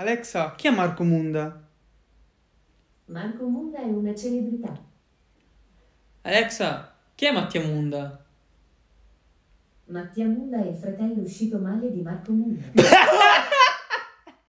Alexa, chi è Marco Munda? Marco Munda è una celebrità. Alexa, chi è Mattia Munda? Mattia Munda è il fratello uscito male di Marco Munda.